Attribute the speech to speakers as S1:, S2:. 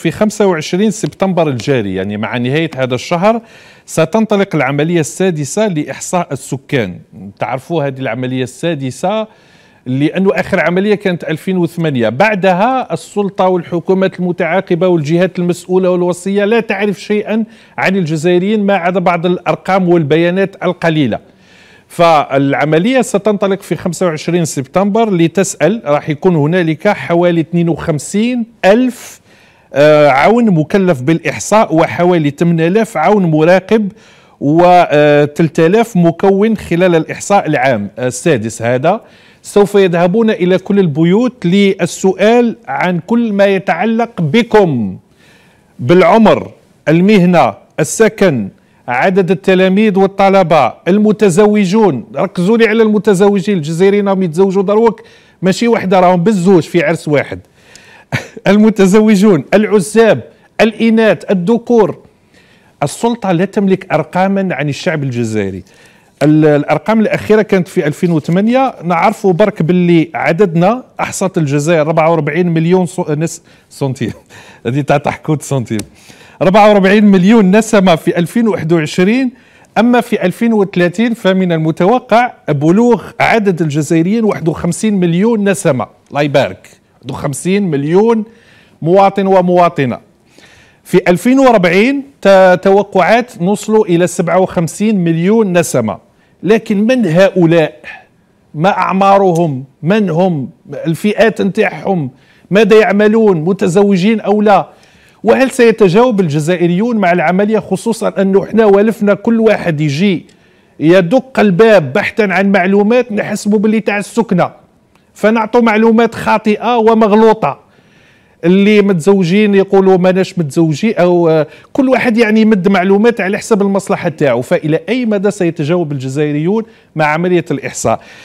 S1: في 25 سبتمبر الجاري يعني مع نهاية هذا الشهر ستنطلق العملية السادسة لإحصاء السكان تعرفوا هذه العملية السادسة لأنه آخر عملية كانت 2008 بعدها السلطة والحكومات المتعاقبة والجهات المسؤولة والوصية لا تعرف شيئا عن الجزائريين ما عدا بعض الأرقام والبيانات القليلة فالعملية ستنطلق في 25 سبتمبر لتسأل راح يكون هنالك حوالي 52 ألف آه، عون مكلف بالإحصاء وحوالي 8000 عون مراقب و 3000 آه، مكون خلال الإحصاء العام السادس هذا سوف يذهبون إلى كل البيوت للسؤال عن كل ما يتعلق بكم بالعمر المهنة السكن عدد التلاميذ والطلبة المتزوجون ركزوا لي على المتزوجين الجزائريين راهم يتزوجوا دروك ماشي وحده راهم بالزوج في عرس واحد المتزوجون العزاب الإناث الذكور السلطة لا تملك أرقاما عن الشعب الجزائري الارقام الاخيره كانت في 2008 نعرفوا برك باللي عددنا احصت الجزائر 44 مليون نس سنتيم هذه تاع تحكوت سنتيم 44 مليون نسمه في 2021 اما في 2030 فمن المتوقع بلوغ عدد الجزائريين 51 مليون نسمه الله يبارك 50 مليون مواطن ومواطنه في 2040 توقعات نوصلوا الى 57 مليون نسمه لكن من هؤلاء ما اعمارهم من هم الفئات نتاعهم ماذا يعملون متزوجين او لا وهل سيتجاوب الجزائريون مع العمليه خصوصا انه احنا والفنا كل واحد يجي يدق الباب بحثا عن معلومات نحسبه باللي تاع السكنه فنعطوا معلومات خاطئه ومغلوطه اللي متزوجين يقولوا ماناش متزوجي او آه، كل واحد يعني يمد معلومات على حسب المصلحه تاعو فالى اي مدى سيتجاوب الجزائريون مع عمليه الاحصاء